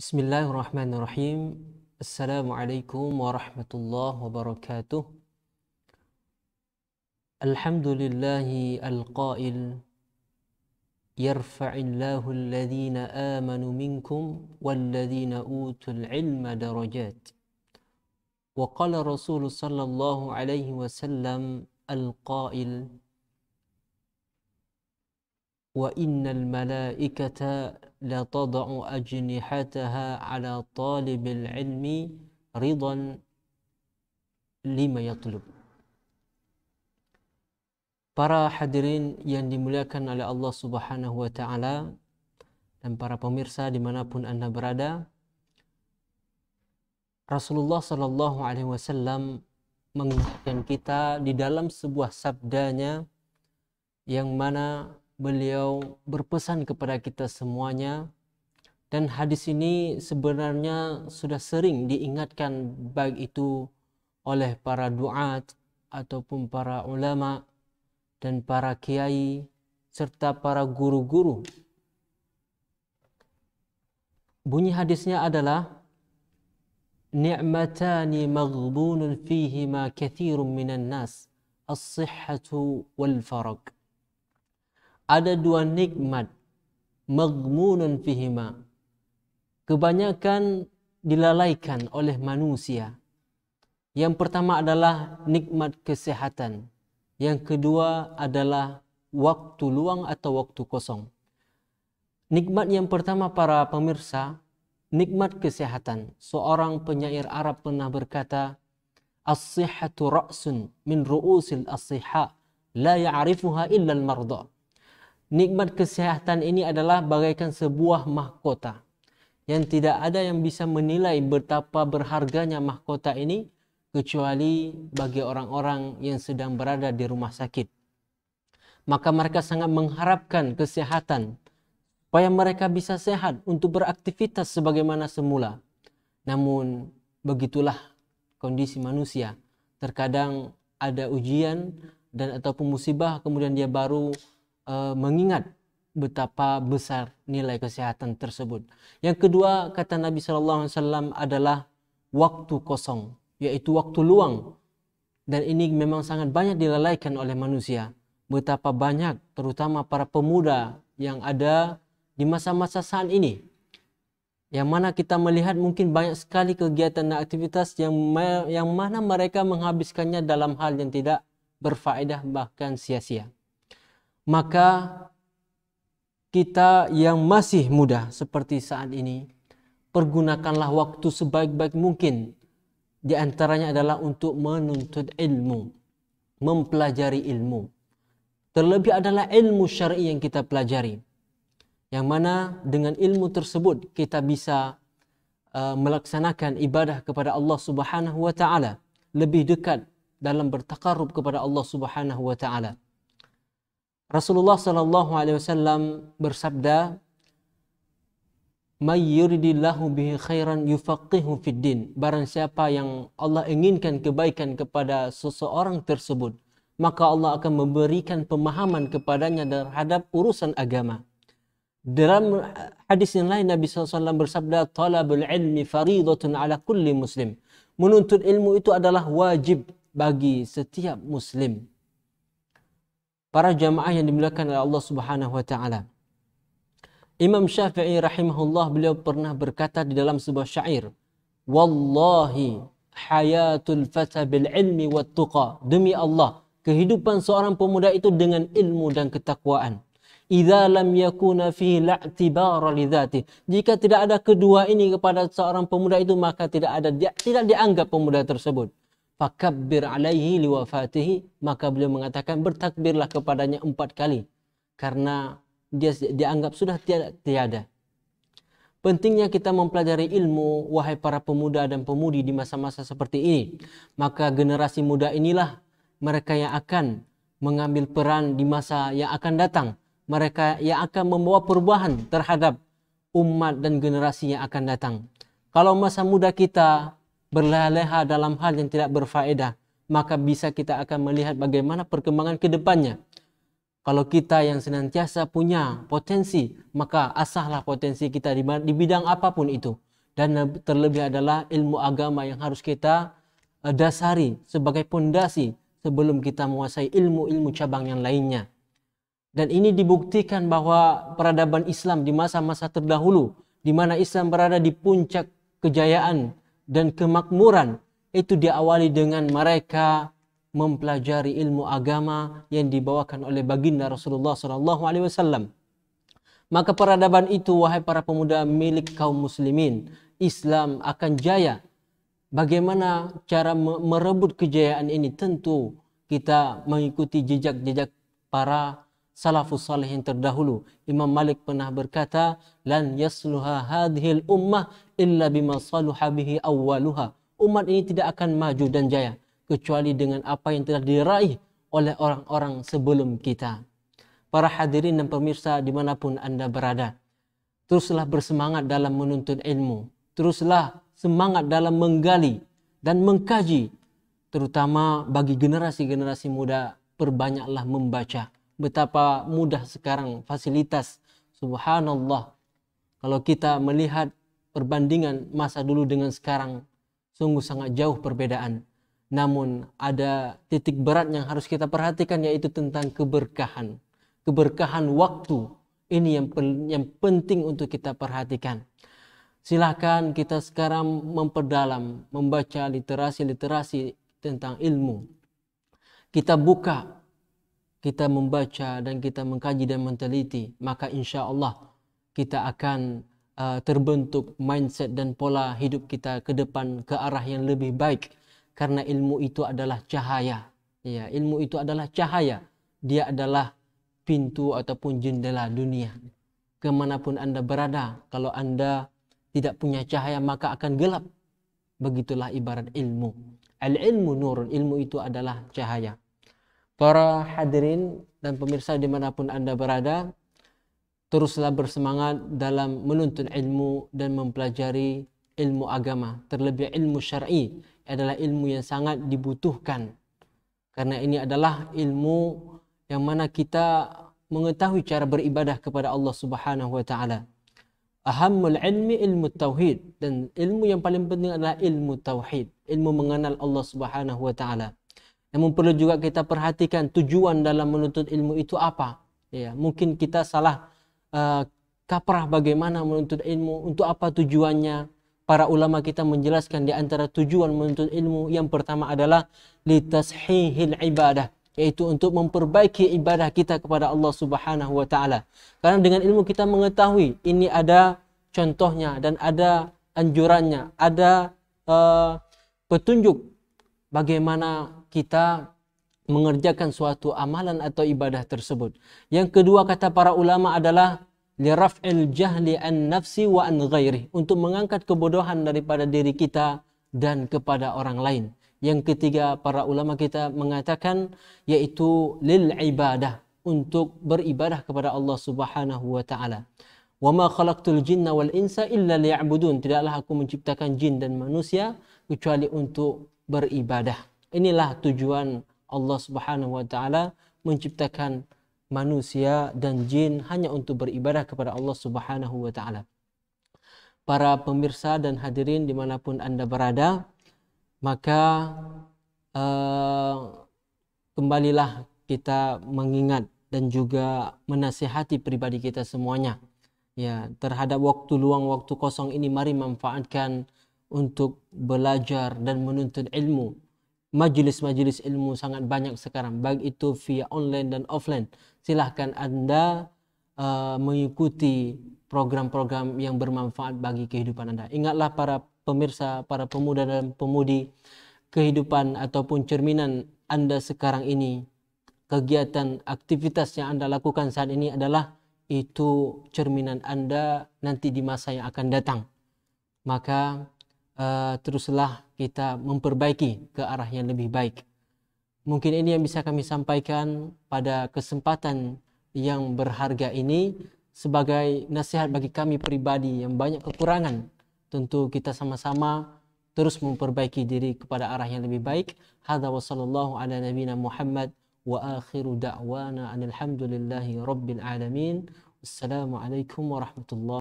بسم الله الرحمن الرحيم السلام عليكم ورحمة الله وبركاته الحمد لله القائل يرفع الله الذين آمنوا منكم والذين أوتوا العلم درجات وقال رسول صلى الله عليه وسلم القائل وإن الملائكة لتضع أجنحتها على طالب العلم رضا لما يطلب Para hadirin yang dimuliakan oleh Allah Subhanahu wa taala dan para pemirsa dimanapun Anda berada, Rasulullah Shallallahu alaihi wasallam mengingatkan kita di dalam sebuah sabdanya yang mana beliau berpesan kepada kita semuanya dan hadis ini sebenarnya sudah sering diingatkan baik itu oleh para duat ataupun para ulama dan para kiai serta para guru-guru. Bunyi hadisnya adalah ni'matani maghbunun fihi ma kathirun minan nas as-sihhatu wal faraq ada dua nikmat magmunun fihima kebanyakan dilalaikan oleh manusia yang pertama adalah nikmat kesehatan yang kedua adalah waktu luang atau waktu kosong nikmat yang pertama para pemirsa nikmat kesehatan seorang penyair Arab pernah berkata as-sihhatu ra'sun min ru'usil as-sihha la ya'rifuha illa al-mardha Nikmat kesehatan ini adalah bagaikan sebuah mahkota yang tidak ada yang bisa menilai betapa berharganya mahkota ini kecuali bagi orang-orang yang sedang berada di rumah sakit. Maka mereka sangat mengharapkan kesehatan supaya mereka bisa sehat untuk beraktivitas sebagaimana semula. Namun begitulah kondisi manusia. Terkadang ada ujian dan ataupun musibah kemudian dia baru uh, mengingat betapa besar nilai kesehatan tersebut. Yang kedua kata Nabi Shallallahu Alaihi Wasallam adalah waktu kosong, yaitu waktu luang. Dan ini memang sangat banyak dilalaikan oleh manusia. Betapa banyak, terutama para pemuda yang ada di masa-masa saat ini. Yang mana kita melihat mungkin banyak sekali kegiatan dan aktivitas yang yang mana mereka menghabiskannya dalam hal yang tidak berfaedah bahkan sia-sia maka kita yang masih muda seperti saat ini pergunakanlah waktu sebaik-baik mungkin di antaranya adalah untuk menuntut ilmu mempelajari ilmu terlebih adalah ilmu syar'i yang kita pelajari yang mana dengan ilmu tersebut kita bisa uh, melaksanakan ibadah kepada Allah Subhanahu wa taala lebih dekat dalam bertakarub kepada Allah Subhanahu wa taala Rasulullah Shallallahu Alaihi Wasallam bersabda, "Mayyuridillahu bihi khairan yufaqihu fid din." Barang siapa yang Allah inginkan kebaikan kepada seseorang tersebut, maka Allah akan memberikan pemahaman kepadanya terhadap urusan agama. Dalam hadis yang lain Nabi SAW bersabda talabul ilmi faridatun ala kulli muslim. Menuntut ilmu itu adalah wajib bagi setiap muslim para jamaah yang dimuliakan oleh Allah Subhanahu wa taala. Imam Syafi'i rahimahullah beliau pernah berkata di dalam sebuah syair, "Wallahi hayatul fata bil ilmi wat tuqa." Demi Allah, kehidupan seorang pemuda itu dengan ilmu dan ketakwaan. Idza lam yakuna fi la'tibara lidzati. Jika tidak ada kedua ini kepada seorang pemuda itu maka tidak ada tidak dianggap pemuda tersebut fakabbir alaihi liwafatihi maka beliau mengatakan bertakbirlah kepadanya empat kali karena dia dianggap sudah tiada, tiada. Pentingnya kita mempelajari ilmu wahai para pemuda dan pemudi di masa-masa seperti ini. Maka generasi muda inilah mereka yang akan mengambil peran di masa yang akan datang. Mereka yang akan membawa perubahan terhadap umat dan generasi yang akan datang. Kalau masa muda kita berleha-leha dalam hal yang tidak berfaedah, maka bisa kita akan melihat bagaimana perkembangan ke depannya. Kalau kita yang senantiasa punya potensi, maka asahlah potensi kita di, di bidang apapun itu. Dan terlebih adalah ilmu agama yang harus kita eh, dasari sebagai pondasi sebelum kita menguasai ilmu-ilmu cabang yang lainnya. Dan ini dibuktikan bahwa peradaban Islam di masa-masa terdahulu, di mana Islam berada di puncak kejayaan dan kemakmuran itu diawali dengan mereka mempelajari ilmu agama yang dibawakan oleh baginda Rasulullah sallallahu alaihi wasallam. Maka peradaban itu wahai para pemuda milik kaum muslimin, Islam akan jaya. Bagaimana cara merebut kejayaan ini? Tentu kita mengikuti jejak-jejak para salafus salihin terdahulu. Imam Malik pernah berkata, "Lan yasluha hadhil ummah illa bima saluha bihi awwaluha." Umat ini tidak akan maju dan jaya kecuali dengan apa yang telah diraih oleh orang-orang sebelum kita. Para hadirin dan pemirsa dimanapun Anda berada, teruslah bersemangat dalam menuntut ilmu. Teruslah semangat dalam menggali dan mengkaji, terutama bagi generasi-generasi muda, perbanyaklah membaca betapa mudah sekarang fasilitas. Subhanallah. Kalau kita melihat perbandingan masa dulu dengan sekarang, sungguh sangat jauh perbedaan. Namun ada titik berat yang harus kita perhatikan yaitu tentang keberkahan. Keberkahan waktu ini yang yang penting untuk kita perhatikan. Silahkan kita sekarang memperdalam, membaca literasi-literasi tentang ilmu. Kita buka kita membaca dan kita mengkaji dan meneliti, maka insya Allah kita akan uh, terbentuk mindset dan pola hidup kita ke depan ke arah yang lebih baik. Karena ilmu itu adalah cahaya. Ya, ilmu itu adalah cahaya. Dia adalah pintu ataupun jendela dunia. Kemanapun Anda berada, kalau Anda tidak punya cahaya maka akan gelap. Begitulah ibarat ilmu. Al-ilmu nurun, ilmu itu adalah cahaya. para hadirin dan pemirsa dimanapun anda berada teruslah bersemangat dalam menuntut ilmu dan mempelajari ilmu agama terlebih ilmu syar'i adalah ilmu yang sangat dibutuhkan karena ini adalah ilmu yang mana kita mengetahui cara beribadah kepada Allah Subhanahu wa taala Ahamul ilmi ilmu tauhid dan ilmu yang paling penting adalah ilmu tauhid ilmu mengenal Allah Subhanahu wa taala Namun perlu juga kita perhatikan tujuan dalam menuntut ilmu itu apa. Ya, mungkin kita salah uh, kaprah bagaimana menuntut ilmu, untuk apa tujuannya. Para ulama kita menjelaskan di antara tujuan menuntut ilmu yang pertama adalah litashihil ibadah yaitu untuk memperbaiki ibadah kita kepada Allah Subhanahu wa taala. Karena dengan ilmu kita mengetahui ini ada contohnya dan ada anjurannya, ada uh, petunjuk bagaimana kita mengerjakan suatu amalan atau ibadah tersebut. Yang kedua kata para ulama adalah liraf'il jahli an nafsi wa an ghairi untuk mengangkat kebodohan daripada diri kita dan kepada orang lain. Yang ketiga para ulama kita mengatakan yaitu lil ibadah untuk beribadah kepada Allah Subhanahu wa taala. Wa ma khalaqtul jinna wal insa illa liya'budun. Tidaklah aku menciptakan jin dan manusia kecuali untuk beribadah. Inilah tujuan Allah Subhanahu wa taala menciptakan manusia dan jin hanya untuk beribadah kepada Allah Subhanahu wa taala. Para pemirsa dan hadirin dimanapun Anda berada, maka uh, kembalilah kita mengingat dan juga menasihati pribadi kita semuanya. Ya, terhadap waktu luang, waktu kosong ini mari manfaatkan untuk belajar dan menuntut ilmu majelis-majelis ilmu sangat banyak sekarang baik itu via online dan offline silahkan anda uh, mengikuti program-program yang bermanfaat bagi kehidupan anda ingatlah para pemirsa para pemuda dan pemudi kehidupan ataupun cerminan anda sekarang ini kegiatan aktivitas yang anda lakukan saat ini adalah itu cerminan anda nanti di masa yang akan datang maka Eh, teruslah kita memperbaiki ke arah yang lebih baik. Mungkin ini yang bisa kami sampaikan pada kesempatan yang berharga ini sebagai nasihat bagi kami pribadi yang banyak kekurangan. Tentu kita sama-sama terus memperbaiki diri kepada arah yang lebih baik. Hadza wa sallallahu ala nabina Muhammad wa akhiru da'wana alhamdulillahi rabbil alamin. Assalamualaikum warahmatullahi